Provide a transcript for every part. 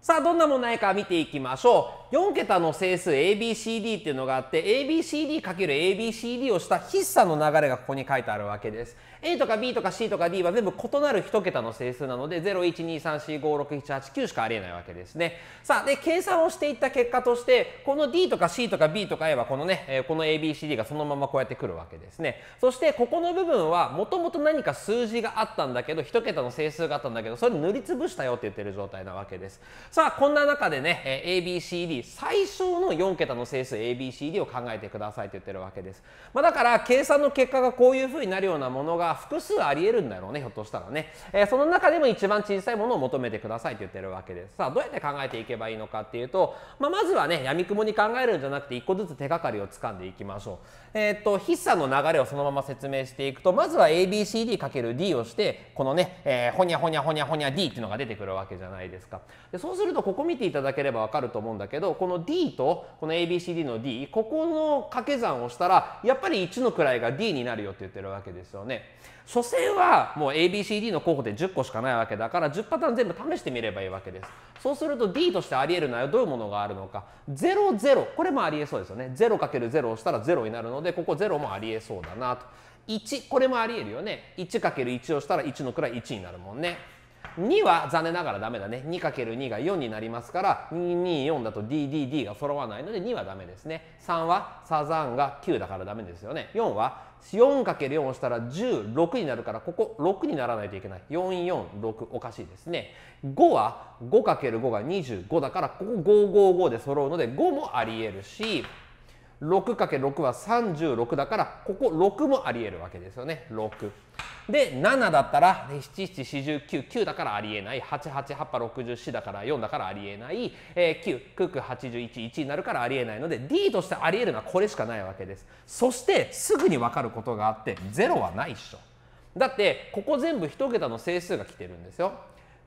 さあどんな問題か見ていきましょう4桁の整数 ABCD っていうのがあって ABCD×ABCD をした筆算の流れがここに書いてあるわけです。A とか B とか C とか D は全部異なる1桁の整数なので012345678しかありえないわけですね。さあで計算をしていった結果としてこの D とか C とか B とか A はこのねこの ABCD がそのままこうやってくるわけですね。そしてここの部分はもともと何か数字があったんだけど1桁の整数があったんだけどそれ塗りつぶしたよって言ってる状態なわけです。さあこんな中でね ABCD 最小の4桁の整数 ABCD を考えてくださいと言ってるわけです、まあ、だから計算の結果がこういうふうになるようなものが複数ありえるんだろうねひょっとしたらね、えー、その中でも一番小さいものを求めてくださいと言ってるわけですさあどうやって考えていけばいいのかっていうと、まあ、まずはねやみくもに考えるんじゃなくて1個ずつ手がかりをつかんでいきましょうえっ、と筆算の流れをそのまま説明していくとまずは ABCD×D をしてこのね、えー、ほにゃほにゃほにゃほにゃ D っていうのが出てくるわけじゃないですかでそうするとここ見ていただければ分かると思うんだけどどこの D とこの ABCD の D ここの掛け算をしたらやっぱり1の位が D になるよって言ってるわけですよね。所詮はもう ABCD の候補で10個しかないわけだから10パターン全部試してみればいいわけです。そうすると D としてありえるのはどういうものがあるのか00これもありえそうですよね 0×0 をしたら0になるのでここ0もありえそうだなと1これもありえるよね 1×1 をしたら1の位1になるもんね。2は残念ながらダメだね 2×2 が4になりますから224だと DDD が揃わないので2はダメですね3はサザンが9だからダメですよね4は 4×4 をしたら16になるからここ6にならないといけない446おかしいですね5は 5×5 が25だからここ555で揃うので5もありえるし 6×6 は36だからここ6もありえるわけですよね6。で7だったら77499だからありえない88864だから4だからありえない、えー、9998111になるからありえないので D としてありえるのはこれしかないわけですそしてすぐに分かることがあって0はないっしょだってここ全部1桁の整数が来てるんですよ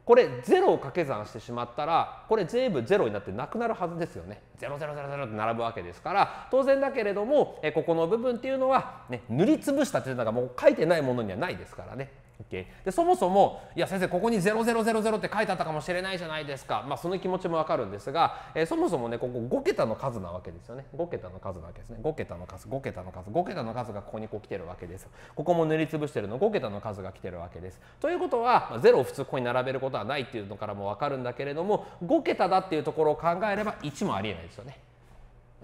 これ0を掛け算してしまったらこれ全部0になってなくなるはずですよね。ゼロゼロって並ぶわけですから当然だけれどもここの部分っていうのは、ね、塗りつぶしたというのがもう書いてないものにはないですからね OK? でそもそもいや先生ここに0000って書いてあったかもしれないじゃないですか、まあ、その気持ちもわかるんですが、えー、そもそもねここ5桁の数なわけですよね5桁の数なわけですね5桁の数5桁の数5桁の数がここにこう来てるわけですここも塗りつぶしてるの5桁の数が来てるわけですということは0を普通ここに並べることはないっていうのからもわかるんだけれども5桁だっていうところを考えれば1もありえないですよね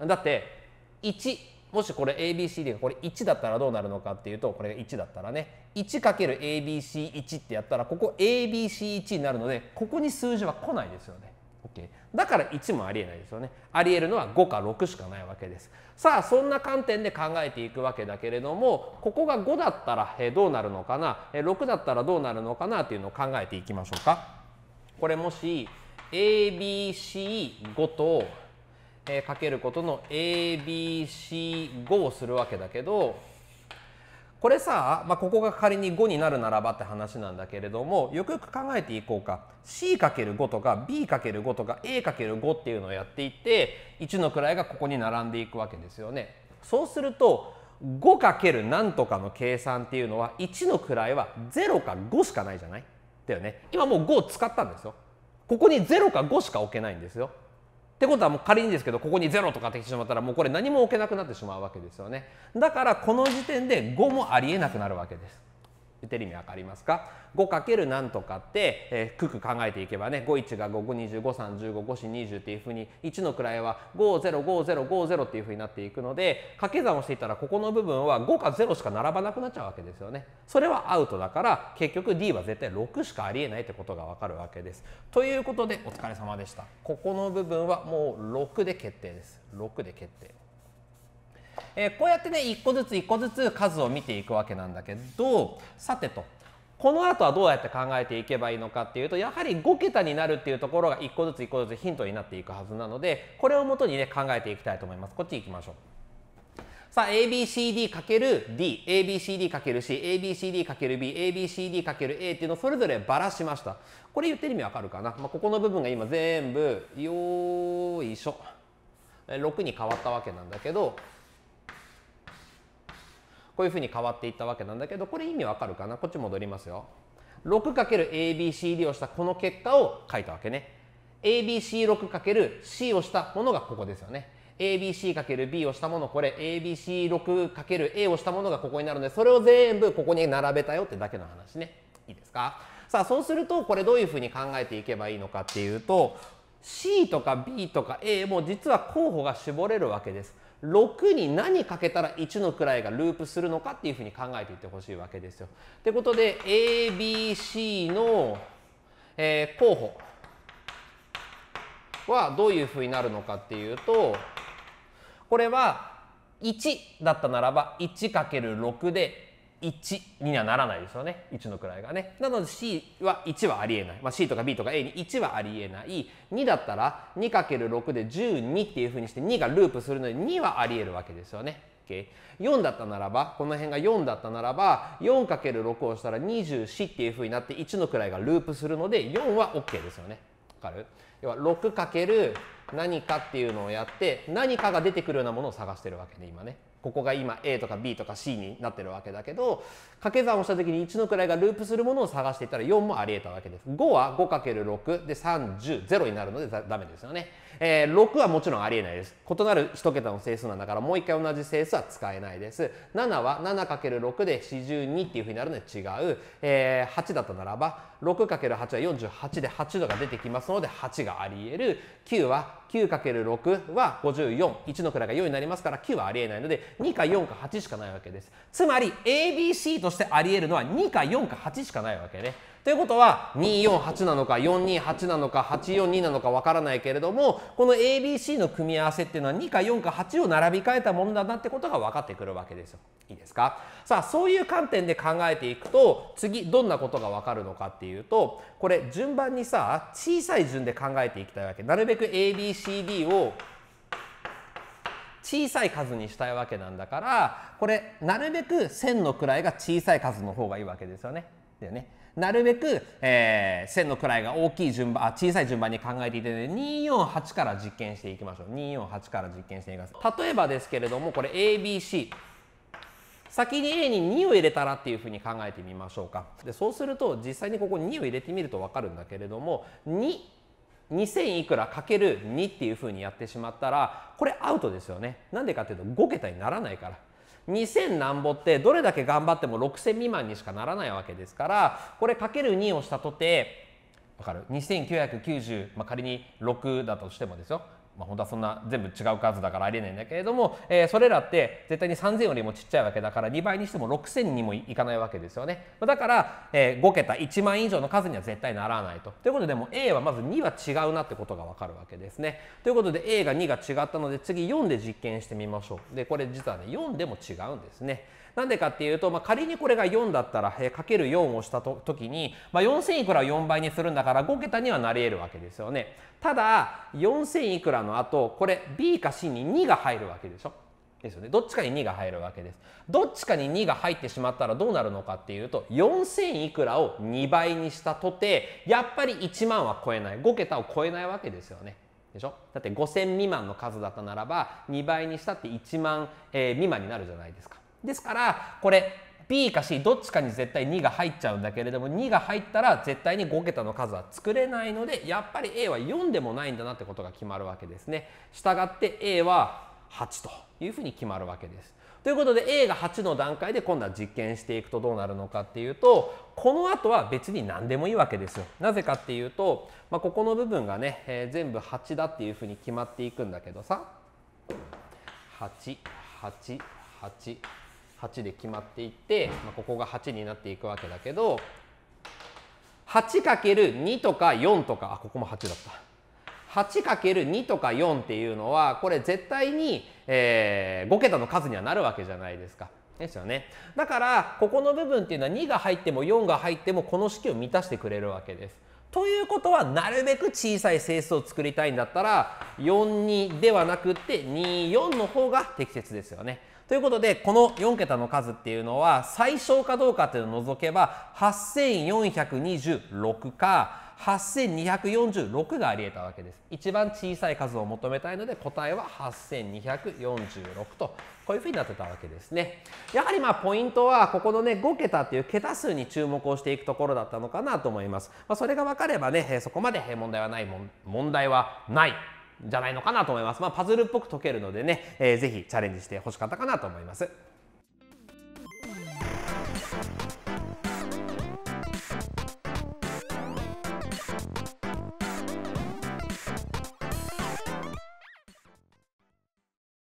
だって1もしこれ ABCD がこれ1だったらどうなるのかっていうとこれが1だったらね 1×ABC1 ってやったらここ ABC1 になるのでここに数字は来ないですよね。OK、だから1もありえないですよね。ありえるのは5か6しかないわけです。さあそんな観点で考えていくわけだけれどもここが5だったらどうなるのかな6だったらどうなるのかなっていうのを考えていきましょうか。これもし ABC5 とえー、かけることの ABC5 をするわけだけどこれさ、まあ、ここが仮に5になるならばって話なんだけれどもよくよく考えていこうか c かける5とか b かける5とか a かける5っていうのをやっていって1の位がここに並んでいくわけですよね。そうすると 5× 何とかの計算っていうのは1の位は0か5しかないじゃないだよね。今もう5を使ったんですよ。ここに0か5しか置けないんですよ。ってことはもう仮にですけどここに0とかってきてしまったらもうこれ何も置けなくなってしまうわけですよねだからこの時点で5もありえなくなるわけです言ってる意味わかりますか5る何とかって、えー、くく考えていけばね51が55253554020っていうふうに1の位は505050っていうふうになっていくので掛け算をしていたらここの部分は5か0しか並ばなくなっちゃうわけですよね。それはアウトだから結局 D は絶対6しかありえないってことがわかるわけです。ということでお疲れ様でした。ここの部分はもう6で決定です。6で決定。えこうやってね1個ずつ1個ずつ数を見ていくわけなんだけどさてとこの後はどうやって考えていけばいいのかっていうとやはり5桁になるっていうところが1個ずつ1個ずつヒントになっていくはずなのでこれをもとにね考えていきたいと思います。こっち行きましょう。さあ a b c d × d a b c d × c a b c d × b a b c d × a a っていうのをそれぞればらしました。これ言ってる意味わかるかな、まあ、ここの部分が今全部よいしょ6に変わったわけなんだけどこういうふうに変わっていったわけなんだけどこれ意味わかるかなこっち戻りますよ 6×ABCD をしたこの結果を書いたわけね ABC6×C をしたものがここですよね ABC×B をしたものこれ ABC6×A をしたものがここになるのでそれを全部ここに並べたよってだけの話ねいいですかさあそうするとこれどういうふうに考えていけばいいのかっていうと C とか B とか A も実は候補が絞れるわけです6に何かけたら1の位がループするのかっていうふうに考えていってほしいわけですよ。ってことで ABC の、えー、候補はどういうふうになるのかっていうとこれは1だったならば 1×6 で1にはならないですよね1の位がねなので C は1はありえない、まあ、C とか B とか A に1はありえない2だったら 2×6 で12っていうふうにして2がループするので2はありえるわけですよね4だったならばこの辺が4だったならば 4×6 をしたら24っていうふうになって1の位がループするので4は OK ですよねわかる要は 6× 何かっていうのをやって何かが出てくるようなものを探してるわけで、ね、今ねここが今 A とか B とか C になってるわけだけど掛け算をした時に1の位がループするものを探していたら4もあり得たわけです5は 5×6 で310になるのでダメですよね、えー、6はもちろんありえないです異なる1桁の整数なんだからもう一回同じ整数は使えないです7は 7×6 で42っていうふうになるので違う、えー、8だったならば 6×8 は48で8度が出てきますので8があり得る9は 9×6 は54。1の位が4になりますから9はありえないので2か4か8しかないわけです。つまり ABC としてありえるのは2か4か8しかないわけね。ということは248なのか428なのか842なのかわからないけれどもこの ABC の組み合わせっていうのは2か4か8を並び替えたものだなってことが分かってくるわけですよ。いいですかさあそういう観点で考えていくと次どんなことが分かるのかっていうとこれ順番にさ小さい順で考えていきたいわけなるべく ABCD を小さい数にしたいわけなんだからこれなるべく1000の位が小さい数の方がいいわけですよね。だよね。なるべく、えー、線の位が大きい順番あ小さい順番に考えていただいて248から実験していきましょう248から実験していきます例えばですけれどもこれ ABC 先に A に2を入れたらっていうふうに考えてみましょうかでそうすると実際にここに2を入れてみると分かるんだけれども2 2000いくらかける2っていうふうにやってしまったらこれアウトですよねなんでかっていうと5桁にならないから2000んぼってどれだけ頑張っても6000未満にしかならないわけですからこれかける2をしたとてわかる2990、まあ、仮に6だとしてもですよまあ、本当はそんな全部違う数だからありえないんだけれども、えー、それらって絶対に3000よりもちっちゃいわけだから2倍にしても6000にもいかないわけですよねだから、えー、5桁1万以上の数には絶対ならないとということでも A はまず2は違うなってことが分かるわけですねということで A が2が違ったので次4で実験してみましょうでこれ実はね4でも違うんですねなんでかっていうと、まあ、仮にこれが4だったら、えー、かける4をしたと時に、まあ、4000いくらを4倍にするんだから5桁にはなり得るわけですよね。ただ4000いくらの後これ B か C に2が入るわけでしょ。ですよね、どっちかに2が入るわけです。どっちかに2が入ってしまったらどうなるのかっていうと4000いくらを2倍にしたとてやっぱり1万は超えない5桁を超えないわけですよね。でしょだって5000未満の数だったならば2倍にしたって1万、えー、未満になるじゃないですか。ですからこれ B か C どっちかに絶対2が入っちゃうんだけれども2が入ったら絶対に5桁の数は作れないのでやっぱり A は4でもないんだなってことが決まるわけですね。したがって A は8というふうに決まるわけです。ということで A が8の段階で今度は実験していくとどうなるのかっていうとこの後は別に何でもいいわけですよ。なぜかっていうと、まあ、ここの部分がね、えー、全部8だっていうふうに決まっていくんだけどさ8888 8で決まっていって、まあ、ここが8になっていくわけだけど 8×2 とか4とかあここも8だった。8×2 とか4っていうのはこれ絶対に、えー、5桁の数にはなるわけじゃないですか。ですよね。だからここの部分っていうのは2が入っても4が入ってもこの式を満たしてくれるわけです。ということはなるべく小さい整数を作りたいんだったら42ではなくって24の方が適切ですよね。ということでこの4桁の数っていうのは最小かどうかっていうのを除けば8426か8246があり得たわけです一番小さい数を求めたいので答えは8246とこういうふうになってたわけですねやはりまあポイントはここのね5桁っていう桁数に注目をしていくところだったのかなと思います、まあ、それが分かればねそこまで問題はない問題はないじゃないのかなと思います。まあ、パズルっぽく解けるのでね、えー、ぜひチャレンジしてほしかったかなと思います。